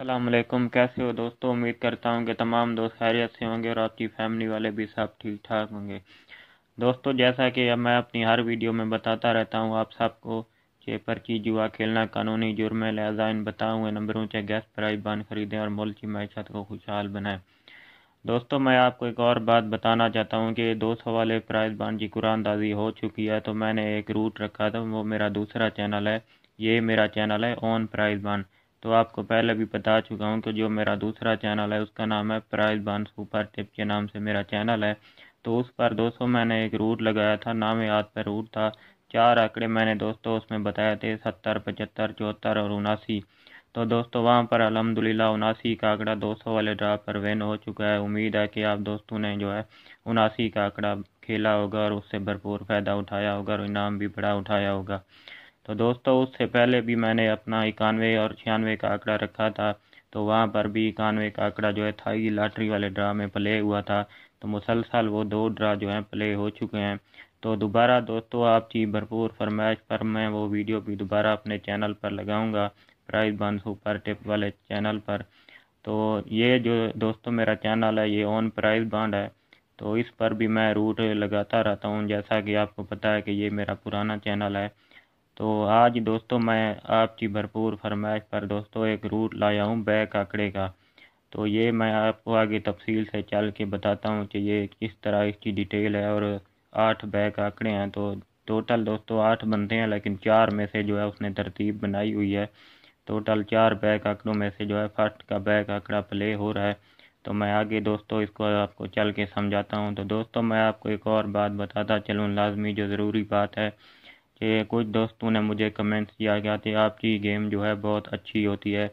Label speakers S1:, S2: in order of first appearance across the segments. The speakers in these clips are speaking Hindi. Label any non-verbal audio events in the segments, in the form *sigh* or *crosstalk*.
S1: अल्लाम कैसे हो दोस्तों उम्मीद करता हूँ कि तमाम दोस्त खैरियत से होंगे और आपकी फैमिली वाले भी सब ठीक ठाक होंगे दोस्तों जैसा कि अब मैं अपनी हर वीडियो में बताता रहता हूँ आप सबको कि पर्ची जुआ खेलना कानूनी जुर्म है लिहाजा इन नंबरों से गैस प्राइज बान खरीदें और मुल्क की मैशत को खुशहाल बनाएँ दोस्तों मैं आपको एक और बात बताना चाहता हूँ कि दो सौ वाले प्राइज बान की कुरानदाजी हो चुकी है तो मैंने एक रूट रखा था वो मेरा दूसरा चैनल है ये मेरा चैनल है ऑन प्राइज बान तो आपको पहले भी बता चुका हूँ कि जो मेरा दूसरा चैनल है उसका नाम है प्राइज बान सुपर टिप के नाम से मेरा चैनल है तो उस पर दोस्तों मैंने एक रूट लगाया था नाम याद पर रूट था चार आंकड़े मैंने दोस्तों उसमें बताए थे सत्तर पचहत्तर चौहत्तर और उनासी तो दोस्तों वहाँ पर अलहमदिल्ला उनासी का आंकड़ा दो सौ वाले ड्रा पर विन हो चुका है उम्मीद है कि आप दोस्तों ने जो है उनासी का आंकड़ा खेला होगा और उससे भरपूर फ़ायदा उठाया होगा और इनाम भी बड़ा उठाया होगा तो दोस्तों उससे पहले भी मैंने अपना इक्यानवे और छियानवे का आंकड़ा रखा था तो वहाँ पर भी इक्यानवे का आंकड़ा जो है था ये लॉटरी वाले ड्रा में प्ले हुआ था तो मुसलसल वो दो ड्रा जो हैं प्ले हो चुके हैं तो दोबारा दोस्तों आप चीज भरपूर फरमाइश पर मैं वो वीडियो भी दोबारा अपने चैनल पर लगाऊंगा प्राइज़ बन सुपर टिप वाले चैनल पर तो ये जो दोस्तों मेरा चैनल है ये ऑन प्राइज बांड है तो इस पर भी मैं रूट लगाता रहता हूँ जैसा कि आपको पता है कि ये मेरा पुराना चैनल है तो आज दोस्तों मैं आपकी भरपूर फरमाइश पर दोस्तों एक रूट लाया हूँ बैक आंकड़े का तो ये मैं आपको आगे तफसील से चल के बताता हूँ कि ये किस तरह इसकी डिटेल है और आठ बैक आंकड़े हैं तो टोटल दोस्तों आठ बनते हैं लेकिन चार में से जो है उसने तरतीब बनाई हुई है टोटल चार बैक आंकड़ों में से जो है फर्स्ट का बैक आंकड़ा प्ले हो रहा है तो मैं आगे दोस्तों इसको आपको चल के समझाता हूँ तो दोस्तों मैं आपको एक और बात बताता चलूँ लाजमी जो ज़रूरी बात है कि कुछ दोस्तों ने मुझे कमेंट्स किया गया कि आपकी गेम जो है बहुत अच्छी होती है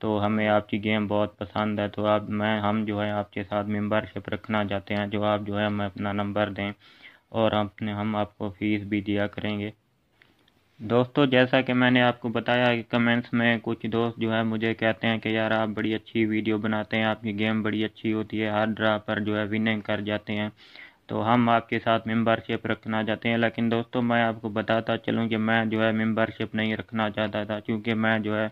S1: तो हमें आपकी गेम बहुत पसंद है तो आप मैं हम जो है आपके साथ मेंबरशिप रखना चाहते हैं जो आप जो है हमें अपना नंबर दें और अपने हम आपको फ़ीस भी दिया करेंगे दोस्तों जैसा कि मैंने आपको बताया कि कमेंट्स में कुछ दोस्त जो है मुझे कहते हैं कि यार आप बड़ी अच्छी वीडियो बनाते हैं आपकी गेम बड़ी अच्छी होती है हर ड्रा पर जो है विनिंग कर जाते हैं तो हम आपके साथ मेंबरशिप रखना चाहते हैं लेकिन दोस्तों मैं आपको बताता चलूँ कि मैं जो है मेंबरशिप नहीं रखना चाहता था क्योंकि मैं जो है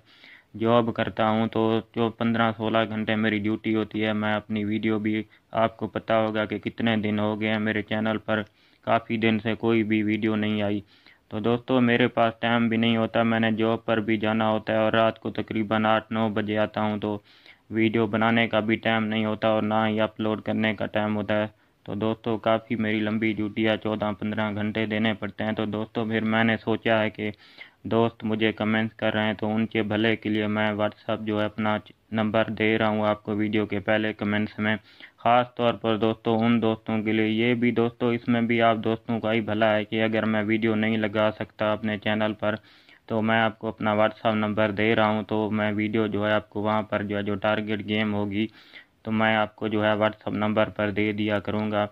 S1: जॉब करता हूँ तो जो पंद्रह सोलह घंटे मेरी ड्यूटी होती है मैं अपनी वीडियो भी आपको पता होगा कि कितने दिन हो गए हैं मेरे चैनल पर काफ़ी दिन से कोई भी वीडियो नहीं आई तो दोस्तों मेरे पास टाइम भी नहीं होता मैंने जॉब पर भी जाना होता है और रात को तकरीबन आठ नौ बजे आता हूँ तो वीडियो बनाने का भी टाइम नहीं होता और ना ही अपलोड करने का टाइम होता है तो दोस्तों काफ़ी मेरी लंबी ड्यूटी है चौदह पंद्रह घंटे देने पड़ते हैं तो दोस्तों फिर मैंने सोचा है कि दोस्त मुझे कमेंट्स कर रहे हैं तो उनके भले के लिए मैं व्हाट्सअप जो है अपना नंबर दे रहा हूँ आपको वीडियो के पहले कमेंट्स में ख़ास तौर पर दोस्तों उन दोस्तों के लिए ये भी दोस्तों इसमें भी आप दोस्तों का ही भला है कि अगर मैं वीडियो नहीं लगा सकता अपने चैनल पर तो मैं आपको अपना व्हाट्सअप नंबर दे रहा हूँ तो मैं वीडियो जो है आपको वहाँ पर जो है जो टारगेट गेम होगी तो मैं आपको जो है व्हाट्सअप नंबर पर दे दिया करूँगा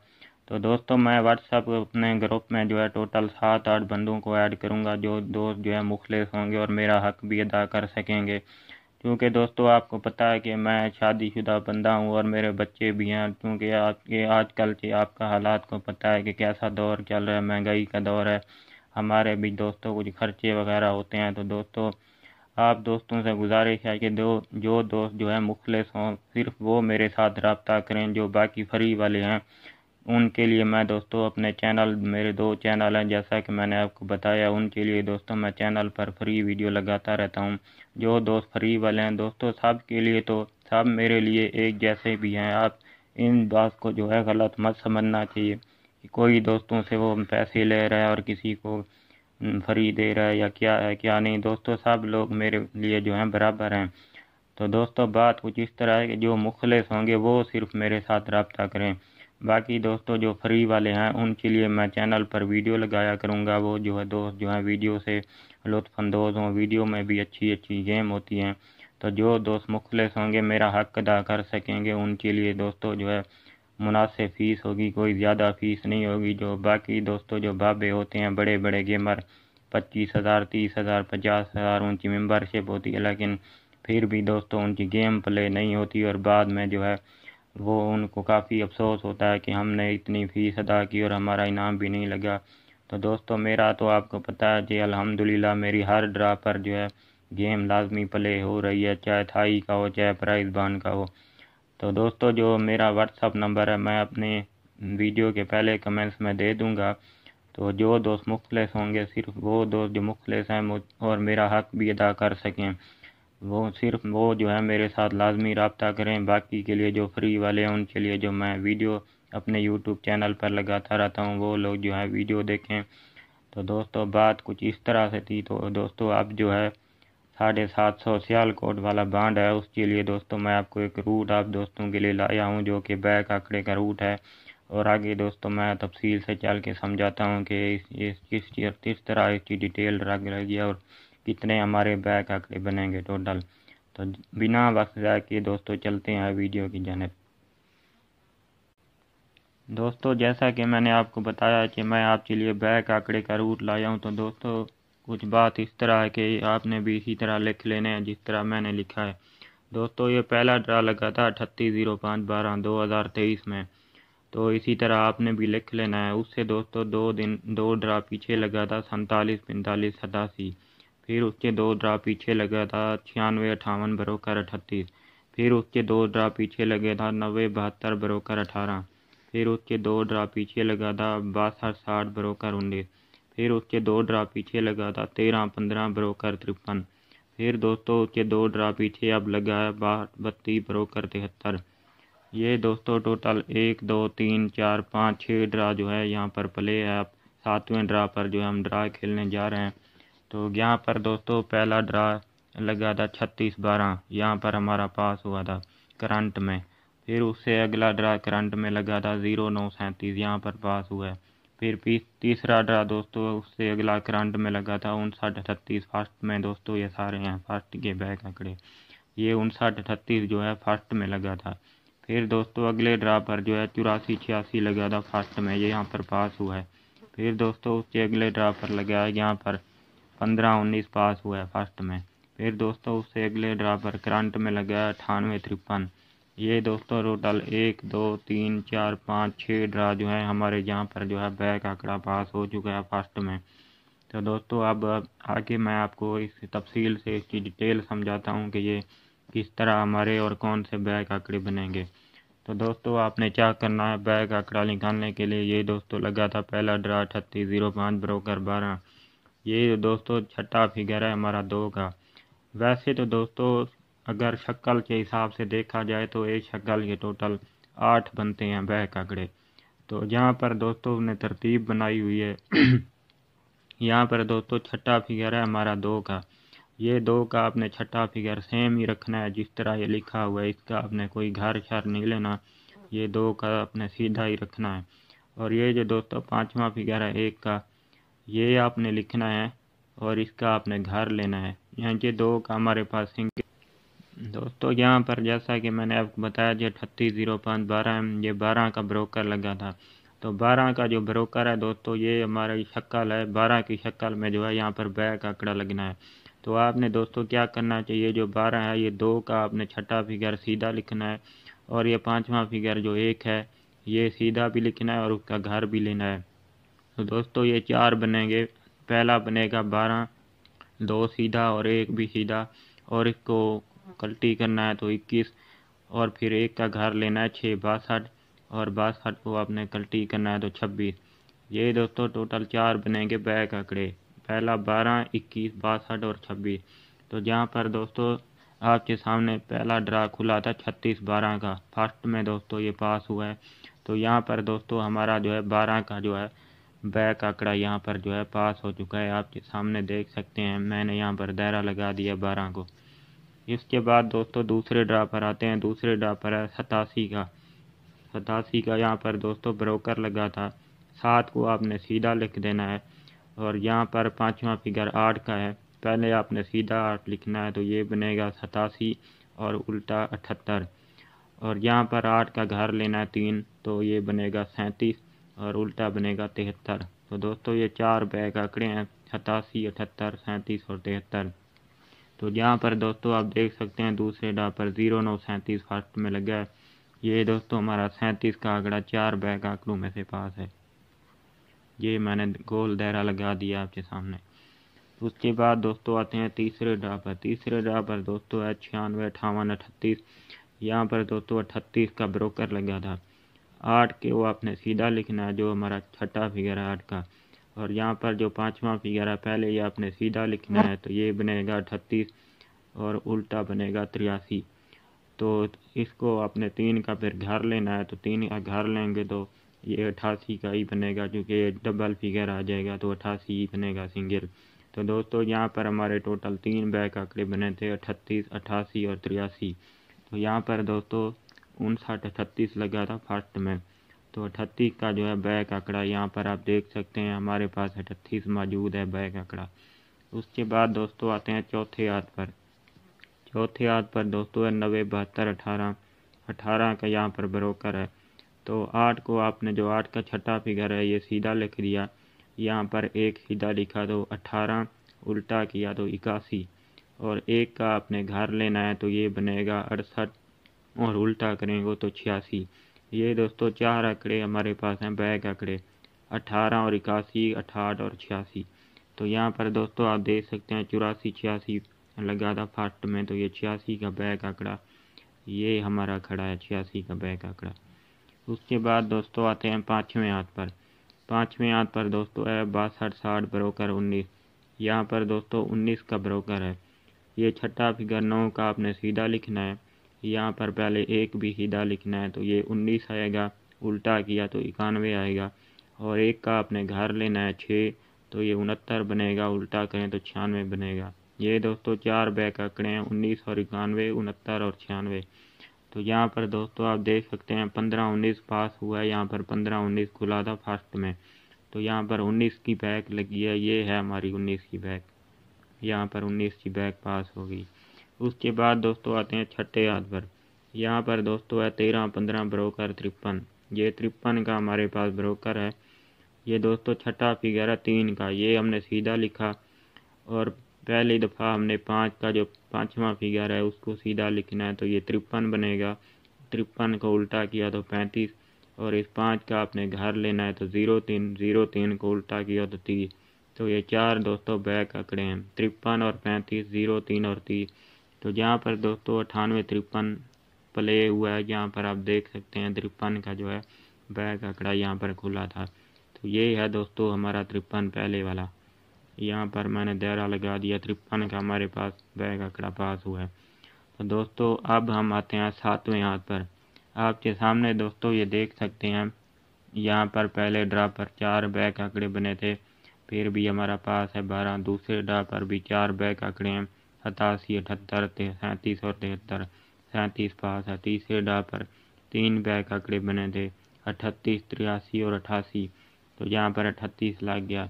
S1: तो दोस्तों मैं व्हाट्सअप अपने ग्रुप में जो है टोटल सात आठ बंदों को ऐड करूँगा जो दोस्त जो है मुखलिस होंगे और मेरा हक भी अदा कर सकेंगे क्योंकि दोस्तों आपको पता है कि मैं शादीशुदा बंदा हूँ और मेरे बच्चे भी हैं क्योंकि आपके आजकल के आपका हालात को पता है कि कैसा दौर चल रहा है महंगाई का दौर है हमारे भी दोस्तों कुछ खर्चे वगैरह होते हैं तो दोस्तों आप दोस्तों से गुजारिश है कि दो जो दोस्त जो है मुखलस हों सिर्फ वो मेरे साथ रबता करें जो बाकी फ्री वाले हैं उनके लिए मैं दोस्तों अपने चैनल मेरे दो चैनल हैं जैसा कि मैंने आपको बताया उनके लिए दोस्तों मैं चैनल पर फ्री वीडियो लगाता रहता हूं जो दोस्त फ्री वाले हैं दोस्तों सब के लिए तो सब मेरे लिए एक जैसे भी हैं आप इन बात को जो है गलत मत समझना चाहिए कोई दोस्तों से वो पैसे ले रहा है और किसी को फ्री दे रहा है या क्या है क्या नहीं दोस्तों सब लोग मेरे लिए जो हैं बराबर हैं तो दोस्तों बात कुछ इस तरह है कि जो मुखलस होंगे वो सिर्फ मेरे साथ रबता करें बाकी दोस्तों जो फ्री वाले हैं उनके लिए मैं चैनल पर वीडियो लगाया करूँगा वो जो है दोस्त जो है वीडियो से लुफानंदोज़ हों वीडियो में भी अच्छी अच्छी गेम होती हैं तो जो दोस्त मुखलस होंगे मेरा हक अदा कर सकेंगे उनके लिए दोस्तों जो है मुनासिब फ़ीस होगी कोई ज़्यादा फ़ीस नहीं होगी जो बाकी दोस्तों जो बाबे होते हैं बड़े बड़े गेमर पच्चीस हज़ार तीस हज़ार पचास हज़ार उनकी मेम्बरशिप होती है लेकिन फिर भी दोस्तों उनकी गेम प्ले नहीं होती और बाद में जो है वो उनको काफ़ी अफसोस होता है कि हमने इतनी फ़ीस अदा की और हमारा इनाम भी नहीं लगा तो दोस्तों मेरा तो आपको पता है जी अलहमदिल्ला मेरी हर ड्रा पर जो है गेम लाजमी प्ले हो रही है चाहे थाई का हो चाहे प्राइज़ बान का हो तो दोस्तों जो मेरा व्हाट्सअप नंबर है मैं अपने वीडियो के पहले कमेंट्स में दे दूँगा तो जो दोस्त मुखलस होंगे सिर्फ वो दोस्त जो मुखलस हैं और मेरा हक भी अदा कर सकें वो सिर्फ वो जो है मेरे साथ लाजमी रबता करें बाकी के लिए जो फ्री वाले हैं उनके लिए जो मैं वीडियो अपने यूट्यूब चैनल पर लगाता रहता हूँ वो लोग जो है वीडियो देखें तो दोस्तों बात कुछ इस तरह से थी तो दोस्तों अब जो है साढ़े सात सौ सियालकोट वाला बांड है उसके लिए दोस्तों मैं आपको एक रूट आप दोस्तों के लिए लाया हूँ जो कि बैक आंकड़े का रूट है और आगे दोस्तों मैं तफसील से चल के समझाता हूँ कि इस किस किस तरह इसकी डिटेल रख रहेगी और कितने हमारे बैक आंकड़े बनेंगे टोटल तो बिना वक्त जाके के दोस्तों चलते हैं वीडियो की जानब दोस्तों जैसा कि मैंने आपको बताया कि मैं आपके लिए बैक आंकड़े का रूट लाया हूं तो दोस्तों कुछ बात इस तरह है कि आपने भी इसी तरह लिख लेने हैं जिस तरह मैंने लिखा है दोस्तों ये पहला ड्रा लगा था अठत्तीस ज़ीरो पाँच बारह दो हज़ार तेईस में तो इसी तरह आपने भी लिख लेना है उससे दोस्तों दो दिन दो ड्रा पीछे लगा था सैंतालीस पैंतालीस सतासी फिर उसके दो ड्रा पीछे लगा था छियानवे अठावन बरोकर अठतीस फिर उसके दो ड्रा पीछे लगे था नबे बहत्तर बरोकर अठारह फिर उसके दो ड्रा पीछे लगा था बासठ साठ बरोकर उन्नीस फिर उसके दो ड्रा पीछे लगा था तेरह पंद्रह बरोकर तिरपन फिर दोस्तों उसके दो ड्रा पीछे अब है बार बत्तीस बरोकर तिहत्तर ये दोस्तों टोटल एक दो तीन चार पाँच छः ड्रा जो है यहाँ पर प्ले है आप सातवें ड्रा पर जो है हम ड्रा खेलने जा रहे हैं तो यहाँ पर दोस्तों पहला ड्रा लगा था छत्तीस बारह यहाँ पर हमारा पास हुआ था करंट में फिर उससे अगला ड्रा करंट में लगा था ज़ीरो नौ सैंतीस यहाँ पर पास हुआ है फिर भी तीसरा ड्रा दोस्तों उससे अगला करंट में लगा था उनसठ अठतीस फर्स्ट में दोस्तों ये सारे हैं फर्स्ट के बैक आंकड़े ये उनसठ अठतीस जो है फर्स्ट में लगा था फिर दोस्तों अगले ड्रा पर जो है चौरासी छियासी लगा था फर्स्ट में ये यहाँ पर पास हुआ है फिर दोस्तों उसके अगले ड्रा पर लगा है यहाँ पर पंद्रह उन्नीस पास हुआ है फर्स्ट में फिर दोस्तों उससे अगले ड्रा पर करंट में लगा है अठानवे तिरपन ये दोस्तों टोटल एक दो तीन चार पाँच छः ड्रा जो है हमारे यहाँ पर जो है बैक आंकड़ा पास हो चुका है फर्स्ट में तो दोस्तों अब आगे मैं आपको इस तफसील से इसकी डिटेल समझाता हूँ कि ये किस तरह हमारे और कौन से बैक आंकड़े बनेंगे तो दोस्तों आपने क्या करना है बैक आंकड़ा निकालने के लिए ये दोस्तों लगा था पहला ड्रा अठत्तीस जीरो पाँच ब्रोकर बारह ये दोस्तों छठा फिगर है हमारा दो का वैसे तो दोस्तों अगर शक्ल के हिसाब से देखा जाए तो एक शक्ल के टोटल आठ बनते हैं वह कगड़े तो यहाँ पर दोस्तों ने तरतीब बनाई हुई है *clears throat* यहाँ पर दोस्तों छठा फिगर है हमारा दो का ये दो का आपने छठा फिगर सेम ही रखना है जिस तरह ये लिखा हुआ है इसका आपने कोई घर शर नहीं लेना ये दो का आपने सीधा ही रखना है और ये जो दोस्तों पाँचवा फिगर है एक का ये आपने लिखना है और इसका आपने घर लेना है यहाँ ये दो का हमारे पास सिंगल दोस्तों यहाँ पर जैसा कि मैंने आपको बताया जो अट्ठतीस ज़ीरो पाँच बारह ये बारह का ब्रोकर लगा था तो बारह का जो ब्रोकर है दोस्तों ये हमारा शक्ल है बारह की शक्ल में जो है यहाँ पर बै का आंकड़ा लगना है तो आपने दोस्तों क्या करना चाहिए जो बारह है ये दो का आपने छठा फिगर सीधा लिखना है और ये पाँचवा फिगर जो एक है ये सीधा भी लिखना है और उसका घर भी लेना है तो दोस्तों ये चार बनेंगे पहला बनेगा बारह दो सीधा और एक भी सीधा और इसको कल्टी करना है तो इक्कीस और फिर एक का घर लेना है छः बासठ और बासठ को आपने कल्टी करना है तो छब्बीस ये दोस्तों टोटल चार बनेंगे बैक आंकड़े पहला बारह इक्कीस बासठ और छब्बीस तो जहाँ पर दोस्तों आपके सामने पहला ड्रा खुला था छत्तीस बारह का फर्स्ट में दोस्तों ये पास हुआ है तो यहाँ पर दोस्तों हमारा जो है बारह का जो है बैक आंकड़ा यहाँ पर जो है पास हो चुका है आपके सामने देख सकते हैं मैंने यहाँ पर दायरा लगा दिया बारह को इसके बाद दोस्तों दूसरे ड्रा पर आते हैं दूसरे ड्रा पर है सतासी का सतासी का यहाँ पर दोस्तों ब्रोकर लगा था सात को आपने सीधा लिख देना है और यहाँ पर पाँचवा फिगर आठ का है पहले आपने सीधा आठ लिखना है तो ये बनेगा सतासी और उल्टा अठहत्तर और यहाँ पर आठ का घर लेना है तीन तो ये बनेगा सैंतीस और उल्टा बनेगा तिहत्तर तो दोस्तों ये चार बैग आंकड़े हैं सतासी अठहत्तर सैंतीस और तिहत्तर तो यहाँ पर दोस्तों आप देख सकते हैं दूसरे डा पर जीरो नौ सैंतीस फर्स्ट में लगा है ये दोस्तों हमारा सैंतीस का आंकड़ा चार बैग आंकड़ों में से पास है ये मैंने गोल दायरा लगा दिया आपके सामने उसके बाद दोस्तों आते हैं तीसरे डा पर तीसरे डा पर दोस्तों है छियानवे अठावन अठतीस यहाँ पर दोस्तों अठतीस का ब्रोकर लगा था आठ के वो आपने सीधा लिखना है जो हमारा छठा फिगर है आठ का और यहाँ पर जो पाँचवा फिगर है पहले ये आपने सीधा लिखना है तो ये बनेगा अठतीस और उल्टा बनेगा तिरासी तो इसको आपने तीन का फिर घर लेना है तो तीन का घर लेंगे तो ये अट्ठासी का ही बनेगा क्योंकि डबल फिगर आ जाएगा तो अट्ठासी ही बनेगा सिंगल तो दोस्तों यहाँ पर हमारे टोटल तीन बैक आंकड़े बने थे अट्ठतीस अट्ठासी और तिरासी तो यहाँ पर दोस्तों उनसठ अट्ठतीस लगा था फर्स्ट में तो अठतीस का जो है बैक आंकड़ा यहाँ पर आप देख सकते हैं हमारे पास अठतीस मौजूद है बैक आंकड़ा उसके बाद दोस्तों आते हैं चौथे याद पर चौथे याद पर दोस्तों है नबे बहत्तर अठारह अठारह का यहाँ पर ब्रोकर है तो आठ को आपने जो आठ का छठा फिगर है ये सीधा लिख दिया यहाँ पर एक सीधा लिखा तो अठारह उल्टा किया तो इक्यासी और एक का आपने घर लेना है तो ये बनेगा अड़सठ और उल्टा करेंगे तो छियासी ये दोस्तों चार आंकड़े हमारे पास हैं बैग आंकड़े अठारह और इक्यासी अठाठ और छियासी तो यहाँ पर दोस्तों आप देख सकते हैं चौरासी छियासी लगा था फर्स्ट में तो ये छियासी का बैग आंकड़ा ये हमारा खड़ा है छियासी का बैग आंकड़ा उसके बाद दोस्तों आते हैं पाँचवें हाथ पर पाँचवें हाथ पर दोस्तों है बासठ साठ ब्रोकर उन्नीस यहाँ पर दोस्तों उन्नीस का ब्रोकर है ये छठा फिगर नौ का आपने सीधा लिखना है यहाँ पर पहले एक भी सीधा लिखना है तो ये उन्नीस आएगा उल्टा किया तो इक्यानवे आएगा और एक का आपने घर लेना है छः तो ये उनहत्तर बनेगा उल्टा करें तो छियानवे बनेगा ये दोस्तों चार बैक आंकड़े हैं उन्नीस और इक्यानवे उनहत्तर और छियानवे तो यहाँ पर दोस्तों आप देख सकते हैं पंद्रह उन्नीस पास हुआ है यहाँ पर पंद्रह उन्नीस खुला था फर्स्ट में तो यहाँ पर उन्नीस की बैक लगी है ये है हमारी उन्नीस की बैक यहाँ पर उन्नीस की बैक पास होगी उसके बाद दोस्तों आते हैं छठे हाथ पर यहाँ पर दोस्तों है तेरह पंद्रह ब्रोकर तिरपन ये तिरपन का हमारे पास ब्रोकर है ये दोस्तों छठा फिगर है तीन का ये हमने सीधा लिखा और पहली दफ़ा हमने पाँच का जो पाँचवा फिगर है उसको सीधा लिखना है तो ये तिरपन बनेगा तिरपन को उल्टा किया तो पैंतीस और इस पाँच का आपने घर लेना है तो ज़ीरो तीन ज़ीरो तीन को उल्टा किया तो तीस तो ये चार दोस्तों बैक आंकड़े हैं तिरपन और पैंतीस ज़ीरो तीन और तीस तो यहाँ पर दोस्तों अठानवे तिरपन प्ले हुआ है यहाँ पर आप देख सकते हैं तिरपन का जो है बैग आंकड़ा यहाँ पर खुला था तो ये है दोस्तों हमारा तिरपन पहले वाला यहाँ पर मैंने दायरा लगा दिया तिरपन का हमारे पास बैग आंकड़ा पास हुआ है तो दोस्तों अब हम आते हैं सातवें हाथ पर आपके सामने दोस्तों ये देख सकते हैं यहाँ पर पहले ड्रा पर चार बैग आंकड़े बने थे फिर भी हमारा पास है बारह दूसरे ड्रा पर भी चार बैग आंकड़े हैं सतासी अठहत्तर सैंतीस और तिहत्तर सैंतीस पास है तीसरे डा पर तीन बैक आंकड़े बने थे अठत्तीस तिरासी और अठासी तो यहाँ पर अट्ठतीस लग गया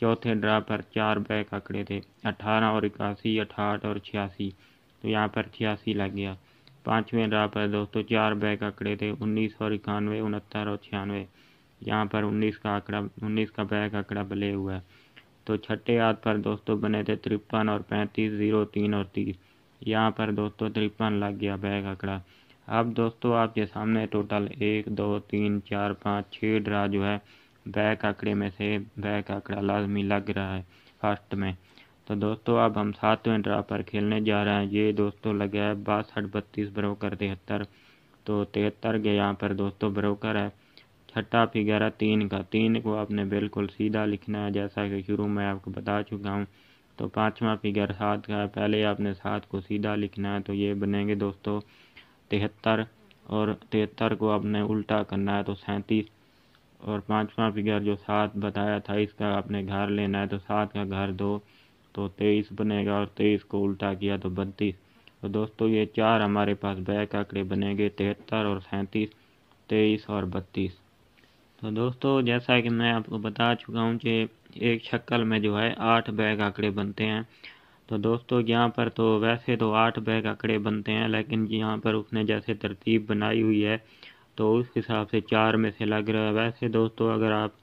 S1: चौथे ड्रा पर चार बैक आंकड़े थे अठारह और इक्यासी अठाठ और छियासी तो यहाँ पर छियासी लग गया पाँचवें ड्रा पर दोस्तों चार बैक आंकड़े थे उन्नीस और इक्यानवे उनहत्तर और छियानवे यहाँ पर उन्नीस का आंकड़ा उन्नीस का बैक आंकड़ा बले हुआ है तो छठे याद पर दोस्तों बने थे तिरपन और पैंतीस जीरो तीन और तीस यहाँ पर दोस्तों तिरपन लग गया बैग आंकड़ा अब दोस्तों आपके सामने टोटल एक दो तीन चार पाँच छः ड्रा जो है बैक आंकड़े में से बैक आंकड़ा लाजमी लग रहा है फर्स्ट में तो दोस्तों अब हम सातवें ड्रा पर खेलने जा रहे हैं ये दोस्तों लगा है बासठ बत्तीस ब्रोकर तिहत्तर तो तिहत्तर के यहाँ पर दोस्तों ब्रोकर है छठा फिगर है तीन का तीन को आपने बिल्कुल सीधा लिखना है जैसा कि शुरू में आपको बता चुका हूँ तो पाँचवा फिगर सात का पहले आपने सात को सीधा लिखना है तो ये बनेंगे दोस्तों तिहत्तर और तिहत्तर को आपने उल्टा करना है तो सैंतीस और पाँचवा फिगर जो सात बताया था इसका आपने घर लेना है तो सात का घर दो तो तेईस बनेगा और तेईस को उल्टा किया तो बत्तीस तो दोस्तों ये चार हमारे पास बैक आंकड़े बनेंगे तिहत्तर और सैंतीस तेईस और बत्तीस तो दोस्तों जैसा कि मैं आपको बता चुका हूँ कि एक शक्ल में जो है आठ बैग आंकड़े बनते हैं तो दोस्तों यहाँ पर तो वैसे तो आठ बैग आंकड़े बनते हैं लेकिन यहाँ पर उसने जैसे तरतीब बनाई हुई है तो उस हिसाब से चार में से लग रहा है वैसे दोस्तों अगर आप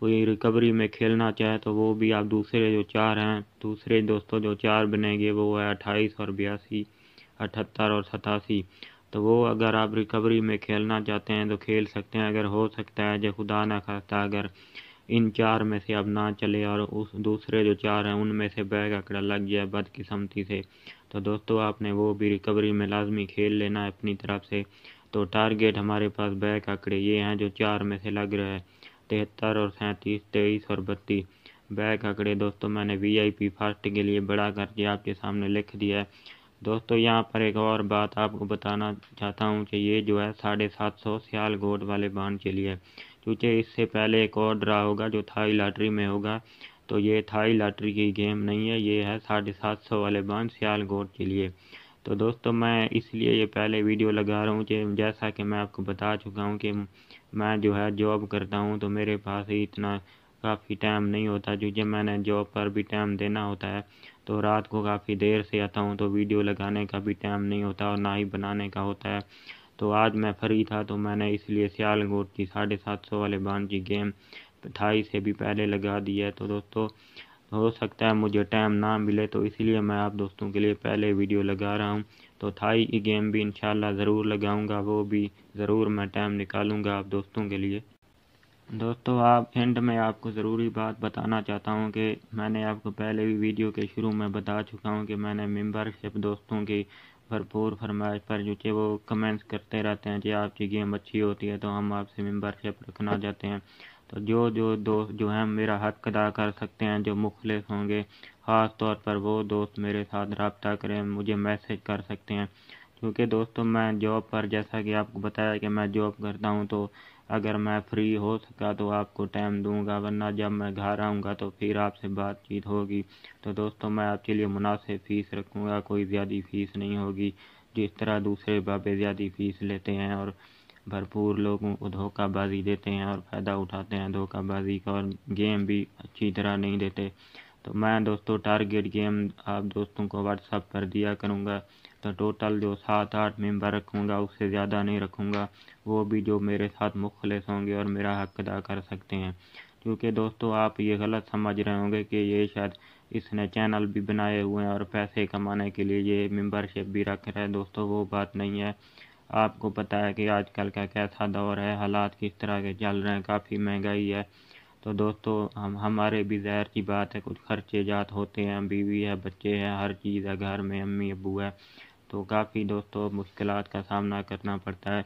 S1: कोई रिकवरी में खेलना चाहे तो वो भी आप दूसरे जो चार हैं दूसरे दोस्तों जो चार बनेंगे वो है अट्ठाईस और बयासी अठहत्तर और सतासी तो वो अगर आप रिकवरी में खेलना चाहते हैं तो खेल सकते हैं अगर हो सकता है जो खुदा ना खास्ता अगर इन चार में से अब ना चले और उस दूसरे जो चार हैं उनमें से बैग अकड़ा लग गया बदकिस्मती से तो दोस्तों आपने वो भी रिकवरी में लाजमी खेल लेना है अपनी तरफ से तो टारगेट हमारे पास बैक आंकड़े ये हैं जो चार में से लग रहे हैं तिहत्तर और सैंतीस तेईस और बत्तीस बैक आंकड़े दोस्तों मैंने पी फर्स्ट के लिए बड़ा करके आपके सामने लिख दिया है दोस्तों यहाँ पर एक और बात आपको बताना चाहता हूँ कि ये जो है साढ़े सात सौ सियालकोट वाले बांध के लिए क्योंकि इससे पहले एक और ड्रा होगा जो थाई लॉटरी में होगा तो ये थाई लॉटरी की गेम नहीं है ये है साढ़े सात सौ वाले बांध सियालकोट के लिए तो दोस्तों मैं इसलिए ये पहले वीडियो लगा रहा हूँ कि जैसा कि मैं आपको बता चुका हूँ कि मैं जो है जॉब करता हूँ तो मेरे पास इतना काफ़ी टाइम नहीं होता क्योंकि मैंने जॉब पर भी टाइम देना होता है तो रात को काफ़ी देर से आता हूँ तो वीडियो लगाने का भी टाइम नहीं होता और ना ही बनाने का होता है तो आज मैं फ्री था तो मैंने इसलिए सियालगोट की साढ़े सात सौ वाले बांध गेम थाई से भी पहले लगा दी है तो दोस्तों हो सकता है मुझे टाइम ना मिले तो इसलिए मैं आप दोस्तों के लिए पहले वीडियो लगा रहा हूँ तो थाई की गेम भी इंशाल्लाह ज़रूर लगाऊंगा वो भी ज़रूर मैं टाइम निकालूंगा आप दोस्तों के लिए दोस्तों आप एंड में आपको ज़रूरी बात बताना चाहता हूँ कि मैंने आपको पहले भी वीडियो के शुरू में बता चुका हूँ कि मैंने मेंबरशिप दोस्तों की भरपूर फरमाइश पर जो चाहे वो कमेंट्स करते रहते हैं जी आपकी गेम अच्छी होती है तो हम आपसे मेंबरशिप रखना चाहते हैं तो जो जो दोस्त जो है मेरा हक अदा कर सकते हैं जो मुखलिस होंगे ख़ास तौर पर वो दोस्त मेरे साथ रबता करें मुझे मैसेज कर सकते हैं क्योंकि दोस्तों मैं जॉब पर जैसा कि आपको बताया कि मैं जॉब करता हूँ तो अगर मैं फ्री हो सका तो आपको टाइम दूंगा वरना जब मैं घर आऊँगा तो फिर आपसे बातचीत होगी तो दोस्तों मैं आपके लिए मुनासिब फ़ीस रखूँगा कोई ज़्यादा फ़ीस नहीं होगी जिस तरह दूसरे बाबे ज़्यादा फ़ीस लेते हैं और भरपूर लोगों को धोखाबाजी देते हैं और फ़ायदा उठाते हैं धोखाबाजी का और गेम भी अच्छी तरह नहीं देते तो मैं दोस्तों टारगेट गेम आप दोस्तों को व्हाट्सअप कर दिया करूँगा तो टोटल जो सात आठ मेंबर रखूँगा उससे ज़्यादा नहीं रखूँगा वो भी जो मेरे साथ मुखलस होंगे और मेरा हक अदा कर सकते हैं क्योंकि दोस्तों आप ये गलत समझ रहे होंगे कि ये शायद इसने चैनल भी बनाए हुए हैं और पैसे कमाने के लिए ये मेंबरशिप भी रख रहे हैं दोस्तों वो बात नहीं है आपको पता है कि आजकल का कैसा दौर है हालात किस तरह के चल रहे हैं काफ़ी महंगाई है तो दोस्तों हम हमारे भी जहर की बात है कुछ खर्चे जात होते हैं बीवी है बच्चे हैं हर चीज़ है घर में अम्मी अबू है तो काफ़ी दोस्तों मुश्किल का सामना करना पड़ता है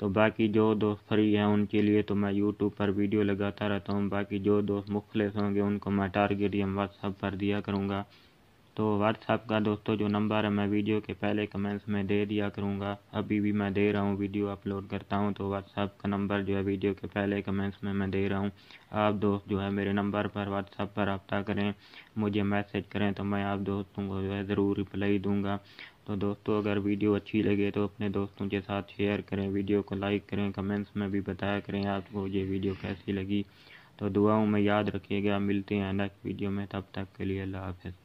S1: तो बाकी जो दोस्त फ्री हैं उनके लिए तो मैं यूट्यूब पर वीडियो लगाता रहता हूँ बाकी जो दोस्त मुखलिस होंगे उनको मैं टारगेट या व्हाट्सअप पर दिया करूँगा तो व्हाट्सअप का दोस्तों जो नंबर है मैं वीडियो के पहले कमेंट्स में दे दिया करूँगा अभी भी मैं दे रहा हूँ वीडियो अपलोड करता हूँ तो व्हाट्सअप का नंबर जो है वीडियो के पहले कमेंट्स में मैं दे रहा हूँ आप दोस्त जो है मेरे नंबर पर व्हाट्सअप पर रबता करें मुझे मैसेज करें तो मैं आप दोस्तों को जो है ज़रूर रिप्लाई दूँगा तो दोस्तों अगर वीडियो अच्छी लगे तो अपने दोस्तों के साथ शेयर करें वीडियो को लाइक करें कमेंट्स में भी बताया करें आपको ये वीडियो कैसी लगी तो दुआओं में याद रखिएगा मिलते हैं नेक्स्ट वीडियो में तब तक के लिए अल्लाह हाफिज़